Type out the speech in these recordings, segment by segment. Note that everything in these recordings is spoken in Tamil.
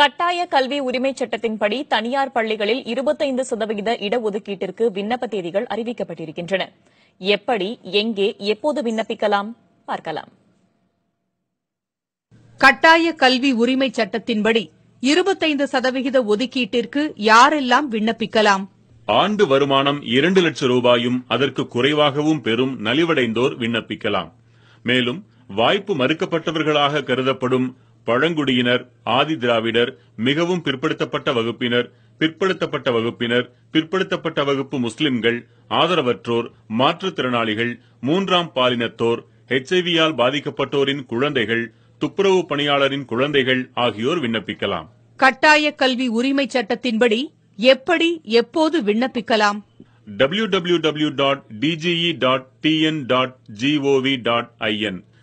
கட்டாய கல்வி உரிமை சட்டத்தின்படி தனியார் பள்ளிகளில் இருபத்தைந்து சதவிகித இடஒதுக்கீட்டிற்கு விண்ணப்ப தேதிகள் அறிவிக்கப்பட்டிருக்கின்றன எப்படி எங்கே எப்போது விண்ணப்பிக்கலாம் பார்க்கலாம் கட்டாய கல்வி உரிமை சட்டத்தின்படி இருபத்தைந்து சதவிகித ஒதுக்கீட்டிற்கு யாரெல்லாம் விண்ணப்பிக்கலாம் ஆண்டு வருமானம் இரண்டு லட்சம் ரூபாயும் அதற்கு குறைவாகவும் பெறும் நலிவடைந்தோர் விண்ணப்பிக்கலாம் மேலும் வாய்ப்பு மறுக்கப்பட்டவர்களாக கருதப்படும் பழங்குடியினர் ஆதி திராவிடர் மிகவும் பிற்படுத்தப்பட்ட வகுப்பினர் பிற்படுத்தப்பட்ட வகுப்பினர் பிற்படுத்தப்பட்ட வகுப்பு முஸ்லிம்கள் ஆதரவற்றோர் மாற்றுத்திறனாளிகள் மூன்றாம் பாலினத்தோர் எச்ஐவியால் பாதிக்கப்பட்டோரின் குழந்தைகள் துப்புரவு பணியாளரின் குழந்தைகள் ஆகியோர் விண்ணப்பிக்கலாம் கட்டாய கல்வி உரிமை சட்டத்தின்படி எப்படி எப்போது விண்ணப்பிக்கலாம்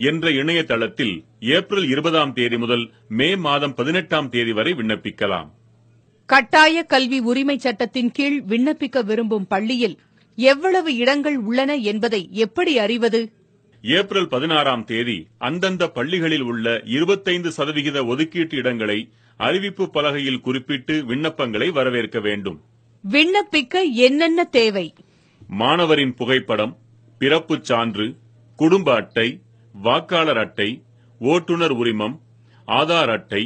என்ற இணையதளத்தில் ஏப்ரல் இருபதாம் தேதி முதல் மே மாதம் பதினெட்டாம் தேதி வரை விண்ணப்பிக்கலாம் கட்டாய கல்வி உரிமை சட்டத்தின் கீழ் விண்ணப்பிக்க விரும்பும் பள்ளியில் எவ்வளவு இடங்கள் உள்ளன என்பதை எப்படி அறிவது ஏப்ரல் பதினாறாம் தேதி அந்தந்த பள்ளிகளில் உள்ள இருபத்தைந்து சதவிகித ஒதுக்கீட்டு இடங்களை அறிவிப்பு பலகையில் குறிப்பிட்டு விண்ணப்பங்களை வரவேற்க வேண்டும் விண்ணப்பிக்க என்னென்ன தேவை மாணவரின் புகைப்படம் பிறப்பு சான்று குடும்ப அட்டை வாக்காளர் அட்டை ஓட்டுநர் உரிமம் ஆதார் அட்டை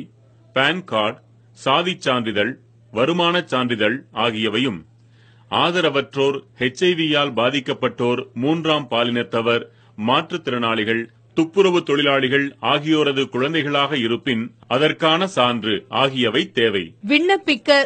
பான் கார்டு சாதிச் சான்றிதழ் வருமானச் சான்றிதழ் ஆகியவையும் ஆதரவற்றோர் ஹெச்ஐவியால் பாதிக்கப்பட்டோர் மூன்றாம் பாலினத்தவர் மாற்றுத்திறனாளிகள் துப்புரவு தொழிலாளிகள் ஆகியோரது குழந்தைகளாக இருப்பின் அதற்கான சான்று ஆகியவை தேவை விண்ணப்பிக்க